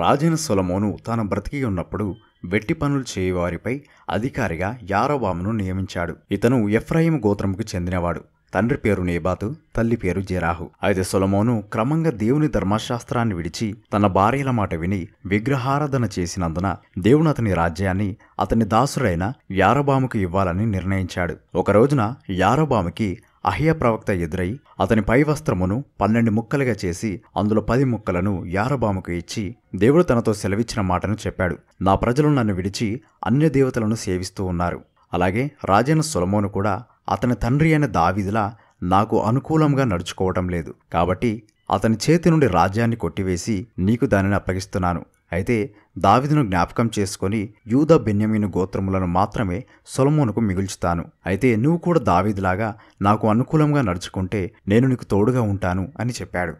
రాజైన సొలమోను తాను బ్రతికి ఉన్నప్పుడు వెట్టి పనులు చేయవారిపై అధికారిగా యారోబామును నియమించాడు ఇతను ఎఫ్రాయిం గోత్రముకు చెందినవాడు తండ్రి పేరు నేబాతు తల్లి పేరు జెరాహు అయితే సొలమోను క్రమంగా దేవుని ధర్మశాస్త్రాన్ని విడిచి తన భార్యల మాట విని విగ్రహారాధన చేసినందున దేవుని అతని రాజ్యాన్ని అతని దాసుడైన యారబాముకు ఇవ్వాలని నిర్ణయించాడు ఒక రోజున అహియ ప్రవక్త ఎదురై అతని పై వస్త్రమును పన్నెండు ముక్కలుగా చేసి అందులో పది ముక్కలను యారబాముకు ఇచ్చి దేవుడు తనతో సెలవిచ్చిన మాటను చెప్పాడు నా ప్రజలు నన్ను విడిచి అన్య దేవతలను సేవిస్తూ ఉన్నారు అలాగే రాజైన సొలమోను కూడా అతని తండ్రి అయిన దావిదిలా నాకు అనుకూలంగా నడుచుకోవటం లేదు కాబట్టి అతని చేతి నుండి రాజ్యాన్ని కొట్టివేసి నీకు దానిని అప్పగిస్తున్నాను అయితే దావిదును జ్ఞాపకం చేసుకొని యూద బెన్యమీను గోత్రములను మాత్రమే సొలమోనుకు మిగుల్చుతాను అయితే నువ్వు కూడా దావీదులాగా నాకు అనుకూలంగా నడుచుకుంటే నేను నీకు తోడుగా ఉంటాను అని చెప్పాడు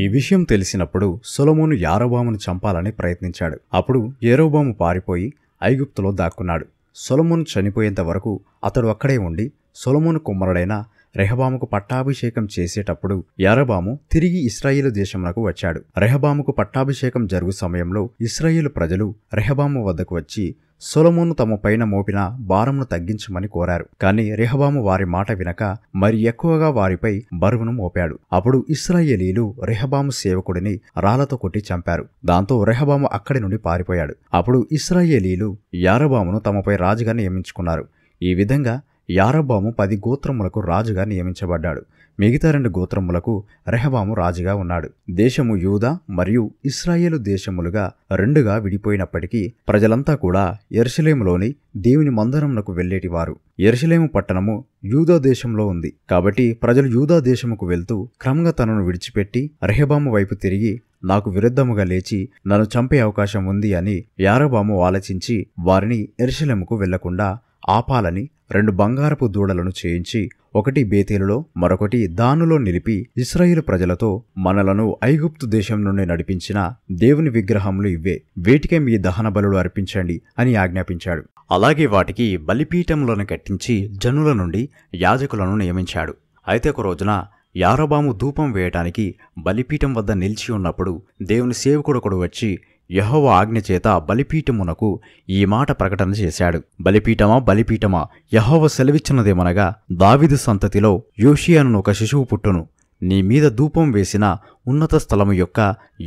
ఈ విషయం తెలిసినప్పుడు సొలమోను యారోబామును చంపాలని ప్రయత్నించాడు అప్పుడు ఏరోబాము పారిపోయి ఐగుప్తులో దాక్కున్నాడు సొలమోను చనిపోయేంత వరకు అతడు అక్కడే ఉండి సొలమోను కుమ్మరుడైన రెహబాముకు పట్టాభిషేకం చేసేటప్పుడు యారబాము తిరిగి ఇస్రాయేలు దేశంలో వచ్చాడు రెహబాముకు పట్టాభిషేకం జరుగు సమయంలో ఇస్రాయేలు ప్రజలు రెహబాము వద్దకు వచ్చి సొలమోను తమ పైన మోపిన భారంను తగ్గించమని కోరారు కాని రెహబాము వారి మాట వినక మరి ఎక్కువగా వారిపై బరువును మోపాడు అప్పుడు ఇస్రాయేలీలు రెహబాము సేవకుడిని రాళ్లతో కొట్టి చంపారు దాంతో రెహబాము అక్కడి నుండి పారిపోయాడు అప్పుడు ఇస్రాయేలీలు యారబామును తమపై రాజుగా నియమించుకున్నారు ఈ విధంగా యారబాము పది గోత్రములకు రాజుగా నియమించబడ్డాడు మిగతా రెండు గోత్రములకు రెహబాము రాజుగా ఉన్నాడు దేశము యూదా మరియు ఇస్రాయేలు దేశములుగా రెండుగా విడిపోయినప్పటికీ ప్రజలంతా కూడా ఎర్షలేములోని దేవుని మందరమునకు వెళ్లేటివారు ఎర్షలేము పట్టణము యూదా దేశంలో ఉంది కాబట్టి ప్రజలు యూదా దేశముకు వెళ్తూ క్రమంగా తనను విడిచిపెట్టి రెహబాము వైపు తిరిగి నాకు విరుద్ధముగా లేచి నన్ను చంపే అవకాశం ఉంది అని యారబాము ఆలోచించి వారిని ఎర్షలేముకు వెళ్లకుండా ఆపాలని రెండు బంగారపు దూడలను చేయించి ఒకటి బేతేలులో మరొకటి దానులో నిలిపి ఇస్రాయిలు ప్రజలతో మనలను ఐగుప్తు దేశం నుండి నడిపించిన దేవుని విగ్రహములు ఇవ్వే వీటికే మీ దహన బలుడు అర్పించండి అని ఆజ్ఞాపించాడు అలాగే వాటికి బలిపీఠములను కట్టించి జనుల నుండి యాజకులను నియమించాడు అయితే ఒక రోజున యారబాము ధూపం వేయటానికి బలిపీఠం వద్ద నిలిచి ఉన్నప్పుడు దేవుని సేవకుడొకడు వచ్చి యహోవ ఆజ్ఞ చేత బలిపీఠమునకు ఈ మాట ప్రకటన చేశాడు బలిపీఠమా బలిపీఠమా యహోవ సెలవిచ్చినదేమనగా దావిదు సంతతిలో యోషియాను ఒక శిశువు పుట్టును నీ మీద ధూపం వేసిన ఉన్నత స్థలము యొక్క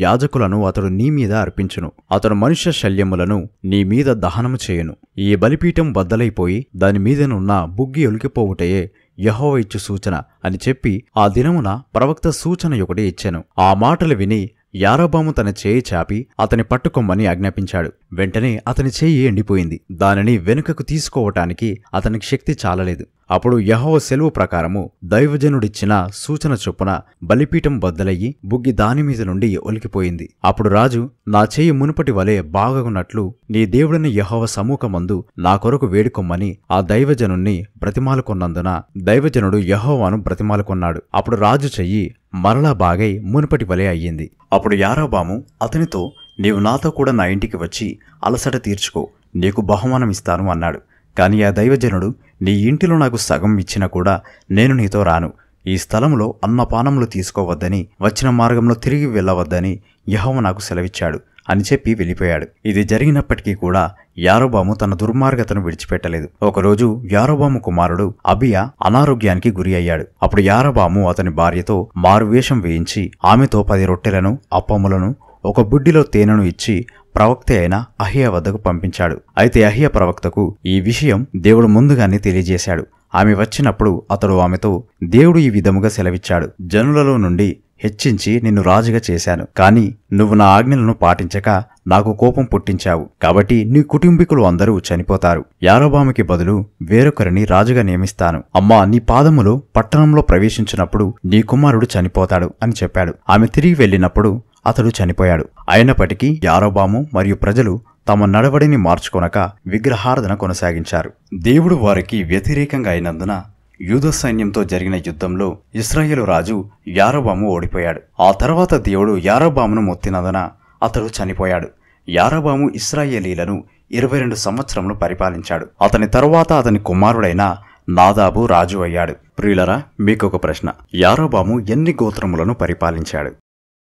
యాజకులను అతడు నీ మీద అర్పించును అతడు మనుష్య శల్యములను నీ మీద దహనము చేయును ఈ బలిపీఠం బద్దలైపోయి దానిమీదనున్న బుగ్గి ఒలికిపోవుటయే యహోవ ఇచ్చు సూచన అని చెప్పి ఆ దినమున ప్రవక్త సూచన ఒకటి ఇచ్చాను ఆ మాటలు విని యారోబాము తన చేయి చాపి అతని పట్టుకొమ్మని ఆజ్ఞాపించాడు వెంటనే అతని చేయి ఎండిపోయింది దానిని వెనుకకు తీసుకోవటానికి అతనికి శక్తి చాలలేదు అప్పుడు యహో సెలవు ప్రకారము దైవజనుడిచ్చిన సూచన చొప్పున బలిపీఠం బద్దలయ్యి బుగ్గి దానిమీద నుండి ఒలికిపోయింది అప్పుడు రాజు నా చేయి మునుపటి వలె బాగగున్నట్లు నీ దేవుడిని యహోవ సమూకమందు నా కొరకు వేడుకొమ్మని ఆ దైవజనుణ్ణి బ్రతిమాలుకొన్నందున దైవజనుడు యహోవాను బ్రతిమాలుకొన్నాడు అప్పుడు రాజు చెయ్యి మరలా బాగై మునుపటి వలె అయ్యింది అప్పుడు యారాబాము అతనితో నీవు నాతో కూడా నా ఇంటికి వచ్చి అలసట తీర్చుకో నీకు బహుమానం ఇస్తాను అన్నాడు కాని ఆ దైవజనుడు నీ ఇంటిలో నాకు సగం ఇచ్చినా కూడా నేను నీతో రాను ఈ స్థలంలో అన్నపానములు తీసుకోవద్దని వచ్చిన మార్గంలో తిరిగి వెళ్ళవద్దని యహోవ నాకు సెలవిచ్చాడు అని చెప్పి వెళ్ళిపోయాడు ఇది జరిగినప్పటికీ కూడా యారోబాము తన దుర్మార్గతను విడిచిపెట్టలేదు ఒకరోజు యారోబాము కుమారుడు అబియా అనారోగ్యానికి గురి అయ్యాడు అప్పుడు యారోబాము అతని భార్యతో మారువేషం వేయించి ఆమెతో పది రొట్టెలను అప్పములను ఒక బుడ్డిలో తేనెను ఇచ్చి ప్రవక్త అయిన అహియ వద్దకు పంపించాడు అయితే అహియ ప్రవక్తకు ఈ విషయం దేవుడు ముందుగానే తెలియజేశాడు ఆమె వచ్చినప్పుడు అతడు ఆమెతో దేవుడు ఈ విధముగా సెలవిచ్చాడు జనులలో నుండి హెచ్చించి నిన్ను రాజుగా చేశాను కాని నువ్వు నా ఆజ్ఞలను పాటించక నాకు కోపం పుట్టించావు కాబట్టి నీ కుటుంబీకులు అందరూ చనిపోతారు యారోబామికి బదులు వేరొకరిని రాజుగా నియమిస్తాను అమ్మా నీ పాదములు పట్టణంలో ప్రవేశించినప్పుడు నీ కుమారుడు చనిపోతాడు అని చెప్పాడు ఆమె తిరిగి వెళ్ళినప్పుడు అతడు చనిపోయాడు అయినప్పటికీ యారోబాము మరియు ప్రజలు తమ నడవడిని మార్చుకొనక విగ్రహార్థన కొనసాగించారు దేవుడు వారికి వ్యతిరేకంగా అయినందున యూద సైన్యంతో జరిగిన యుద్ధంలో ఇస్రాయేలు రాజు యారోబాము ఓడిపోయాడు ఆ తర్వాత దేవుడు యారోబామును మొత్తినందున అతడు చనిపోయాడు యారోబాము ఇస్రాయేలీలను ఇరవై రెండు సంవత్సరములు పరిపాలించాడు అతని తరువాత అతని కుమారుడైన నాదాబు రాజు అయ్యాడు ప్రియులరా మీకొక ప్రశ్న యారోబాము ఎన్ని గోత్రములను పరిపాలించాడు